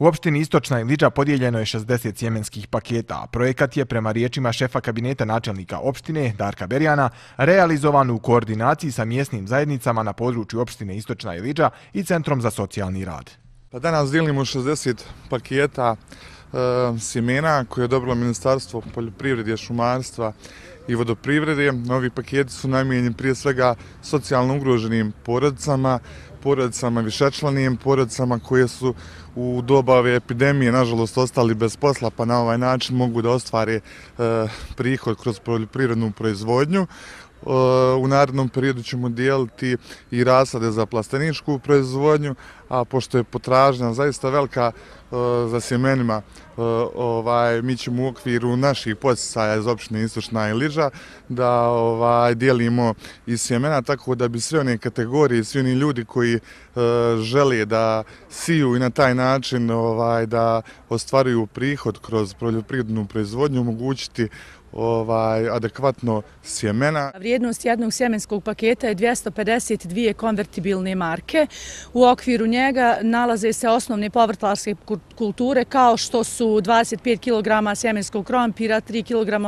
U opštini Istočna Iliđa podijeljeno je 60 sjemenskih paketa. Projekat je prema riječima šefa kabineta načelnika opštine Darka Berjana realizovan u koordinaciji sa mjesnim zajednicama na području opštine Istočna Iliđa i Centrom za socijalni rad. Pa danas dilimo 60 paketa e, sjemena koje je dobilo Ministarstvo poljoprivrede, šumarstva i vodoprivrede. Ovi paketi su namijenjeni prije svega socijalno ugroženim porodicama, porodicama višečlanijim, porodicama koje su u doba ove epidemije nažalost ostali bez posla pa na ovaj način mogu da ostvare e, prihod kroz prirodnu proizvodnju. E, u narednom periodu ćemo dijeliti i rasade za plasteničku proizvodnju, a pošto je potražnja zaista velika e, za sjemenima, ovaj, mi ćemo u okviru naših posjecaja iz opštine Istočna i Liža mreža da ovaj, dijelimo i sjemena tako da bi sve one kategorije, svi oni ljudi koji eh, žele da siju i na taj način ovaj, da ostvaruju prihod kroz poljoprivrednu proizvodnju, omogućiti ovaj, adekvatno sjemena. Vrijednost jednog sjemenskog paketa je 252 konvertibilne marke. U okviru njega nalaze se osnovne povrtlarske kulture kao što su 25 kg sjemenskog krompira, 3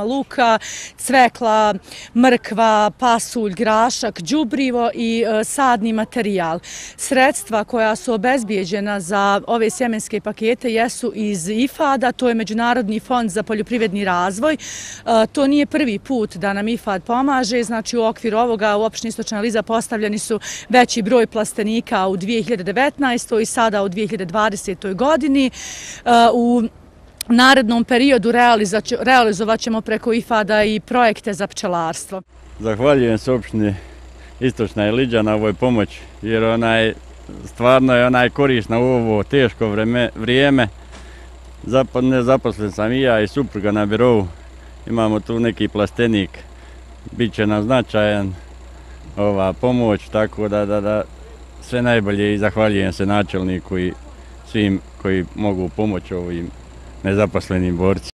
kg luka, cvekla, mrkva, pasulj, grašak, džubrivo i e, sadni materijal. Sredstva koja su obezbijeđena za ove sjemenske pakete jesu iz IFAD-a, to je Međunarodni fond za poljoprivredni razvoj, e, To nije prvi put da nam IFAD pomaže, znači u okviru ovoga u opštini Istočna Liza postavljeni su veći broj plastenika u 2019. i sada u 2020. godini. U narednom periodu realizovat ćemo preko IFAD-a i projekte za pčelarstvo. Zahvaljujem se opštini Istočna Liza na ovoj pomoć jer ona onaj stvarno je onaj korisna u ovo teško vrijeme. Zaposlen sam i ja i supruga na birovu imamo tu neki plastenik, bit će nam značajan ova pomoć, tako da, da, da sve najbolje i zahvaljujem se načelniku i svim koji mogu pomoći ovim nezaposlenim borcima.